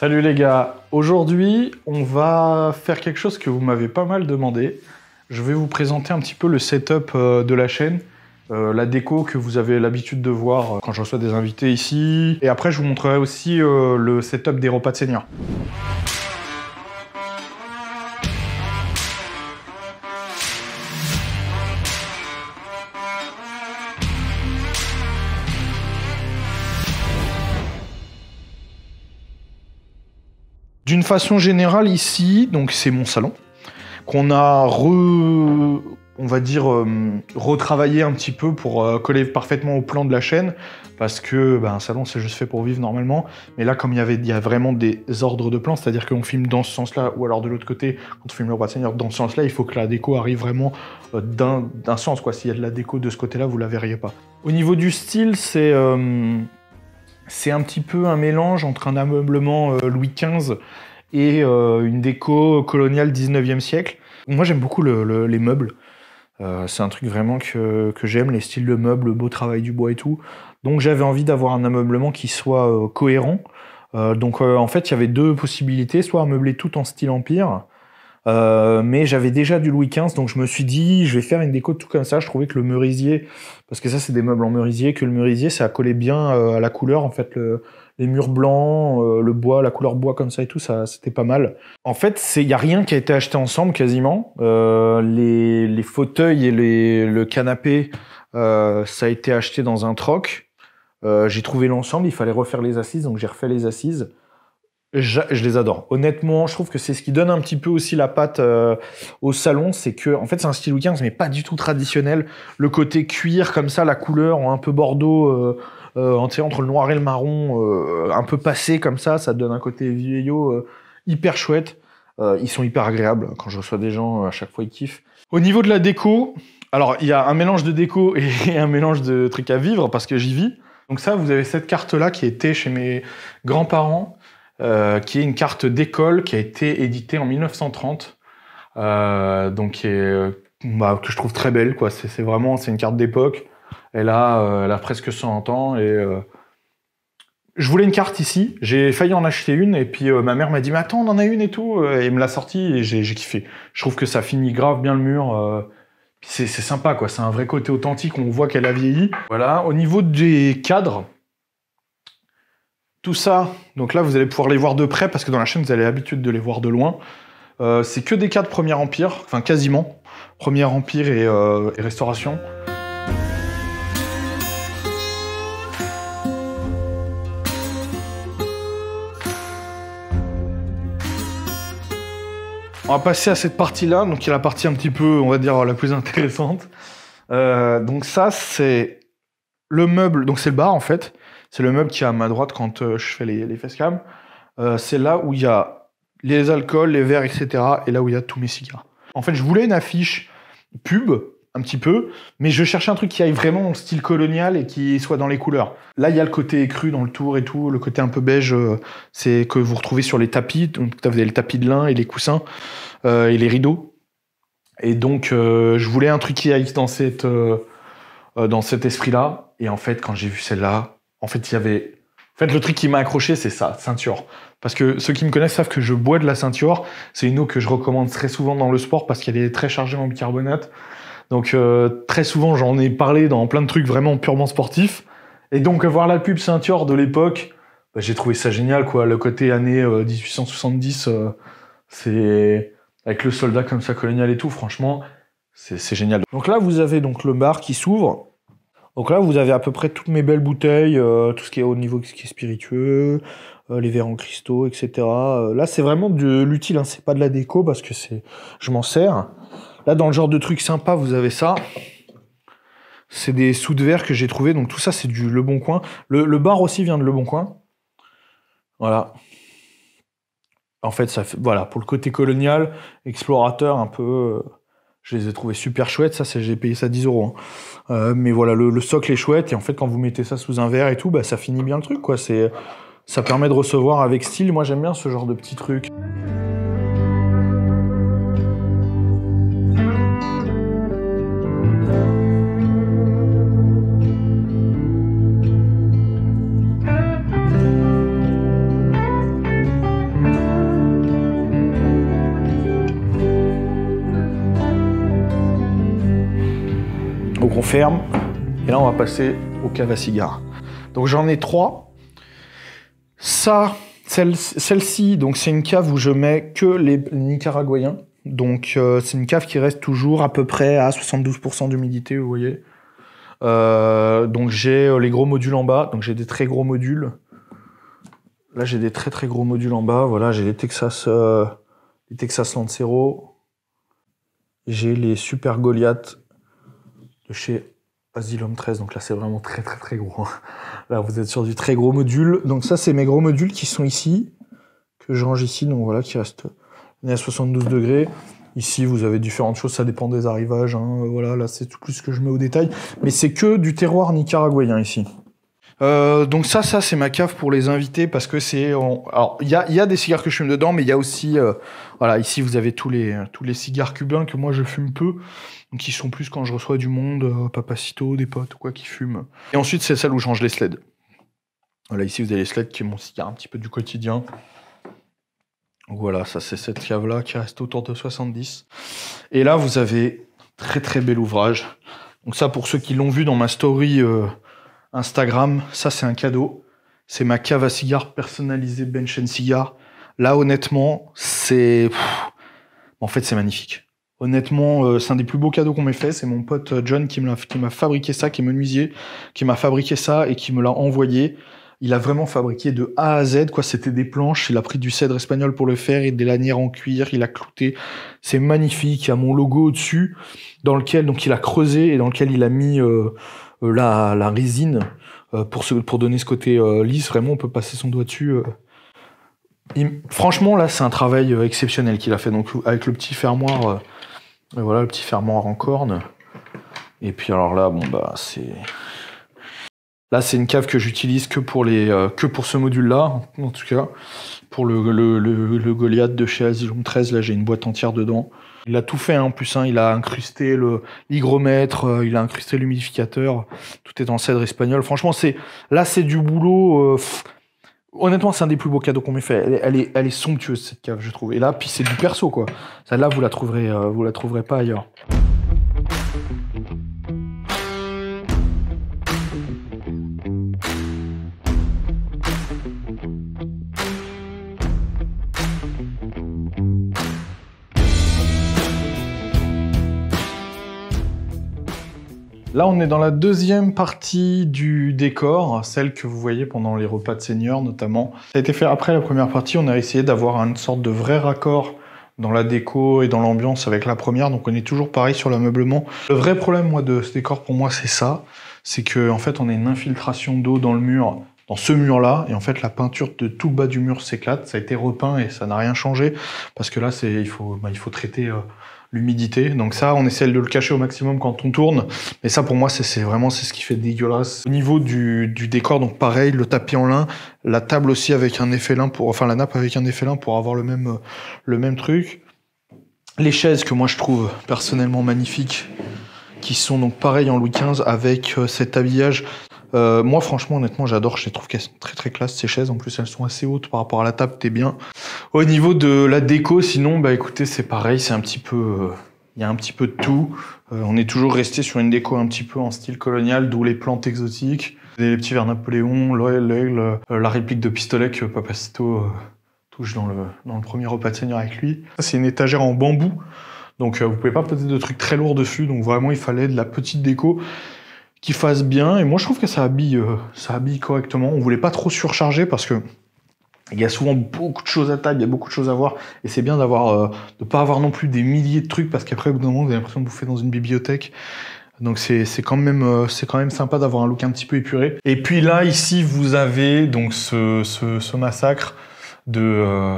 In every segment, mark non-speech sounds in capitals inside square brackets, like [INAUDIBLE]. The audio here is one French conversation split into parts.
Salut les gars, aujourd'hui on va faire quelque chose que vous m'avez pas mal demandé. Je vais vous présenter un petit peu le setup euh, de la chaîne, euh, la déco que vous avez l'habitude de voir euh, quand je reçois des invités ici. Et après je vous montrerai aussi le setup des repas de seniors. D'une façon générale, ici, donc c'est mon salon, qu'on a re, on va dire, euh, retravaillé un petit peu pour euh, coller parfaitement au plan de la chaîne, parce que ben, un salon, c'est juste fait pour vivre normalement, mais là, comme il y avait, a vraiment des ordres de plan, c'est-à-dire qu'on filme dans ce sens-là, ou alors de l'autre côté, quand on filme le roi de Seigneur dans ce sens-là, il faut que la déco arrive vraiment euh, d'un sens, quoi. S'il y a de la déco de ce côté-là, vous la verriez pas. Au niveau du style, c'est c'est un petit peu un mélange entre un ameublement euh, Louis XV et euh, une déco coloniale 19e siècle. Moi, j'aime beaucoup les meubles. Euh, c'est un truc vraiment que, j'aime, les styles de meubles, le beau travail du bois et tout. Donc j'avais envie d'avoir un ameublement qui soit cohérent. donc en fait, il y avait deux possibilités, soit meubler tout en style empire, euh, mais j'avais déjà du Louis XV, donc je me suis dit, je vais faire une déco tout comme ça. Je trouvais que le merisier, parce que ça c'est des meubles en merisier, que le merisier ça collait bien euh, à la couleur en fait, les murs blancs, euh, le bois, la couleur bois comme ça et tout, ça c'était pas mal. En fait, il y a rien qui a été acheté ensemble quasiment. Les, fauteuils et le canapé, ça a été acheté dans un troc. j'ai trouvé l'ensemble, il fallait refaire les assises, donc j'ai refait les assises. Je, je, les adore. Honnêtement, je trouve que c'est ce qui donne un petit peu aussi la patte euh, au salon, c'est que en fait c'est un style weekend mais pas du tout traditionnel. Le côté cuir comme ça, la couleur un peu bordeaux, euh, euh entre le noir et le marron, euh, un peu passé comme ça, ça donne un côté vieillot hyper chouette. ils sont hyper agréables quand je reçois des gens, à chaque fois ils kiffent. Au niveau de la déco, alors il y a un mélange de déco [LAUGHS] et un mélange de trucs à vivre parce que j'y vis. Donc ça, vous avez cette carte là qui était chez mes grands-parents euh, qui est une carte d'école qui a été éditée en 1930, euh, donc bah, que je trouve très belle. quoi. C'est vraiment c'est une carte d'époque. Elle a, euh, elle a presque 100 ans et je voulais une carte ici. J'ai failli en acheter une et puis ma mère m'a dit mais attends on en a une et tout et elle me l'a sortie et j'ai kiffé. Je trouve que ça finit grave bien le mur c'est sympa, quoi. C'est un vrai côté authentique. On voit qu'elle a vieilli. Voilà. Au niveau des cadres, tout ça, donc là vous allez pouvoir les voir de près parce que dans la chaîne vous avez l'habitude de les voir de loin. Euh, c'est que des de Premier Empire, enfin quasiment. Premier Empire euh, et, Restauration. On va passer à cette partie-là, donc qui est la partie un petit peu, on va dire, la plus intéressante. Euh, donc ça, c'est le meuble, donc c'est le bar en fait. C'est le meuble qui est à ma droite quand euh, je fais les, fesses facecam. Euh, c'est là où il y a les alcools, les verres, etc. Et là où il y a tous mes cigares. En fait, je voulais une affiche pub, un petit peu, mais je cherchais un truc qui aille vraiment le style colonial et qui soit dans les couleurs. Là, il y a le côté cru dans le tour et tout, le côté un peu beige, euh, c'est que vous retrouvez sur les tapis. Donc, vous avez le tapis de lin et les coussins et les rideaux. Et donc, je voulais un truc qui aille dans, cette, dans cet esprit-là. Et en fait, quand j'ai vu celle-là, en fait, il y avait. En fait, le truc qui m'a accroché, c'est ça, ceinture. Parce que ceux qui me connaissent savent que je bois de la ceinture. C'est une eau que je recommande très souvent dans le sport parce qu'elle est très chargée en bicarbonate. Donc euh, très souvent, j'en ai parlé dans plein de trucs vraiment purement sportifs. Et donc voir la pub ceinture de l'époque, bah, j'ai trouvé ça génial quoi. Le côté année 1870, euh, euh, c'est avec le soldat comme ça colonial et tout. Franchement, c'est génial. Donc là, vous avez donc le bar qui s'ouvre. Donc là, vous avez à peu près toutes mes belles bouteilles, euh, tout ce qui est au niveau ce qui est spiritueux, euh, les verres en cristaux, etc. Euh, là, c'est vraiment de l'utile, hein. c'est pas de la déco parce que c'est, je m'en sers. Là, dans le genre de truc sympa, vous avez ça. C'est des sous de verre que j'ai trouvé, donc tout ça, c'est du Le Bon Coin. Le, bar aussi vient de Le Bon Coin. Voilà. En fait, ça fait, voilà, pour le côté colonial, explorateur un peu. Je les ai trouvés super chouettes. Ça, j'ai payé ça 10 euros. Hein. Euh, mais voilà, le, socle est chouette. Et en fait, quand vous mettez ça sous un verre et tout, bah, ça finit bien le truc. Quoi. Ça permet de recevoir avec style. Moi, j'aime bien ce genre de petits trucs. ferme. Et là, on va passer aux caves à cigares. Donc j'en ai trois. Ça, celle-ci, donc c'est une cave où je mets que les Nicaraguayens. Donc euh, c'est une cave qui reste toujours à peu près à 72% d'humidité, vous voyez. Euh, donc j'ai euh, les gros modules en bas, donc j'ai des très gros modules. Là j'ai des très très gros modules en bas, voilà, j'ai les Texas, les Texas Lancero, j'ai les Super Goliath chez Asylum 13. Donc là, c'est vraiment très, très, très gros. Hein. Là, vous êtes sur du très gros module. Donc ça, c'est mes gros modules qui sont ici, que je range ici. Donc voilà, qui reste à 72 degrés. Ici, vous avez différentes choses, ça dépend des arrivages. Hein. Euh, voilà, là, c'est tout plus ce que je mets au détail. Mais c'est que du terroir nicaraguayen ici. Euh, donc ça, ça c'est ma cave pour les invités parce que c'est. Alors il y a, des cigares que je fume dedans, mais il y a aussi, euh, voilà, ici vous avez tous les tous les cigares cubains que moi je fume peu. Donc ils sont plus quand je reçois du monde, euh, papacito, des potes ou quoi, qui fument. Et ensuite, c'est celle où je range les sleds. Voilà, ici, vous avez les sleds qui est mon cigare un petit peu du quotidien. voilà, ça c'est cette cave-là qui reste autour de 70. Et là, vous avez très très bel ouvrage. Donc ça, pour ceux qui l'ont vu dans ma story euh, Instagram, ça c'est un cadeau. C'est ma cave à cigares personnalisée Bench Cigar. Là, honnêtement, c'est... En fait, c'est magnifique. Honnêtement, euh, c'est un des plus beaux cadeaux qu'on m'ait fait. C'est mon pote euh, John qui m'a fabriqué ça, qui est menuisier, qui m'a fabriqué ça et qui me l'a envoyé. Il a vraiment fabriqué de A à Z, quoi. C'était des planches. Il a pris du cèdre espagnol pour le faire et des lanières en cuir. Il a clouté. C'est magnifique. Il y a mon logo au-dessus, dans lequel, donc, il a creusé et dans lequel il a mis euh, la, résine pour, pour donner ce côté lisse. Vraiment, on peut passer son doigt dessus. franchement, là, c'est un travail exceptionnel qu'il a fait. Donc, avec le petit fermoir et voilà le petit ferment à corne. Et puis alors là, bon bah c'est. Là, c'est une cave que j'utilise que pour les euh, que pour ce module-là, en tout cas. Pour le, le, le, Goliath de chez Asylum 13, là j'ai une boîte entière dedans. Il a tout fait hein, en plus, hein. il a incrusté le hygromètre, euh, il a incrusté l'humidificateur, tout est en cèdre espagnol. Franchement, c'est là c'est du boulot. Euh, Honnêtement, c'est un des plus beaux cadeaux qu'on m'ait fait. Elle est, elle, est, somptueuse cette cave, je trouve. Et là, puis c'est du perso quoi. Celle-là, vous la trouverez, euh, vous la trouverez pas ailleurs. Là, on est dans la deuxième partie du décor, celle que vous voyez pendant les repas de seigneur notamment. Ça a été fait après la première partie, on a essayé d'avoir une sorte de vrai raccord dans la déco et dans l'ambiance avec la première, donc on est toujours pareil sur l'ameublement. Le vrai problème moi de ce décor pour moi c'est ça, c'est qu'en en fait on a une infiltration d'eau dans le mur dans ce mur-là. Et en fait, la peinture de tout bas du mur s'éclate. Ça a été repeint et ça n'a rien changé. Parce que là, c'est, il, faut, bah, il faut traiter euh, l'humidité. Donc ça, on essaie de le cacher au maximum quand on tourne. Mais ça, pour moi, c'est, vraiment c'est ce qui fait dégueulasse. Au niveau du, du, décor, donc pareil, le tapis en lin, la table aussi avec un effet lin pour, enfin la nappe avec un effet lin pour avoir le même, le même truc. Les chaises que moi je trouve personnellement magnifiques, qui sont donc pareil en Louis XV avec euh, cet habillage euh, moi, franchement, honnêtement, j'adore. Je les trouve qu'elles très très classe ces chaises. En plus, elles sont assez hautes par rapport à la table. T'es bien. Au niveau de la déco, sinon, bah écoutez, c'est pareil. C'est un petit peu, euh, il y a un petit peu de tout. Euh, on est toujours resté sur une déco un petit peu en style colonial, d'où les plantes exotiques, les petits vers Napoléon, l'aigle, la réplique de pistolet que Papacito touche dans le premier repas de seigneur avec lui. C'est une étagère en bambou. Donc vous pouvez pas poser de trucs très lourds dessus, donc vraiment il fallait de la petite déco qui fasse bien. Et moi, je trouve que ça habille, euh, ça habille correctement. On voulait pas trop surcharger parce que il y a souvent beaucoup de choses à table, il y a beaucoup de choses à voir, et c'est bien d'avoir, euh, de pas avoir non plus des milliers de trucs parce qu'après, au bout d'un moment, vous avez l'impression de bouffer dans une bibliothèque. Donc c'est quand même euh, c'est quand même sympa d'avoir un look un petit peu épuré. Et puis là ici vous avez donc ce, ce, ce massacre de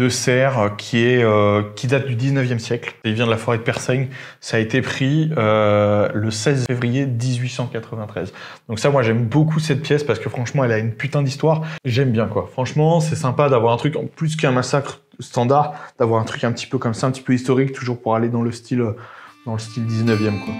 de serre qui, est, euh, qui date du 19e siècle. Il vient de la forêt de Persagne Ça a été pris euh, le 16 février 1893. Donc ça, moi, j'aime beaucoup cette pièce parce que franchement, elle a une putain d'histoire. J'aime bien, quoi. Franchement, c'est sympa d'avoir un truc, en plus qu'un massacre standard, d'avoir un truc un petit peu comme ça, un petit peu historique, toujours pour aller dans le style, euh, dans le style 19e, quoi.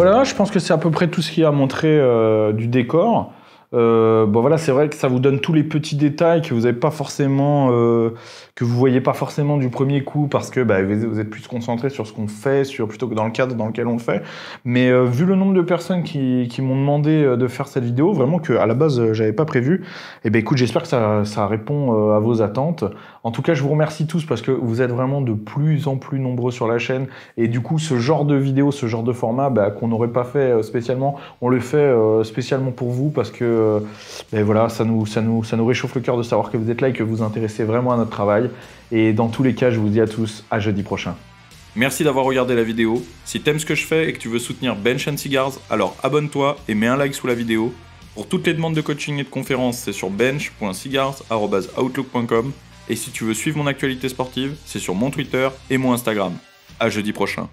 Voilà, je pense que c'est à peu près tout ce qu'il y a à montrer euh, du décor. Euh, bon bah voilà, c'est vrai que ça vous donne tous les petits détails que vous avez pas forcément, euh, que vous voyez pas forcément du premier coup parce que bah, vous êtes plus concentré sur ce qu'on fait, sur plutôt que dans le cadre dans lequel on le fait. Mais euh, vu le nombre de personnes qui, m'ont demandé de faire cette vidéo, vraiment que à la base j'avais pas prévu. Et eh ben écoute, j'espère que ça, répond à vos attentes. En tout cas, je vous remercie tous parce que vous êtes vraiment de plus en plus nombreux sur la chaîne et du coup, ce genre de vidéo, ce genre de format bah, qu'on n'aurait pas fait spécialement, on le fait spécialement pour vous parce que euh, ben voilà, ça nous, réchauffe le cœur de savoir que vous êtes là et que vous vous intéressez vraiment à notre travail. Et dans tous les cas, je vous dis à tous à jeudi prochain. Merci d'avoir regardé la vidéo. Si t'aimes ce que je fais et que tu veux soutenir Bench and Cigars, alors abonne-toi et mets un like sous la vidéo. Pour toutes les demandes de coaching et de conférences, c'est sur bench.cigars.outlook.com. Et si tu veux suivre mon actualité sportive, c'est sur mon Twitter et mon Instagram. À jeudi prochain.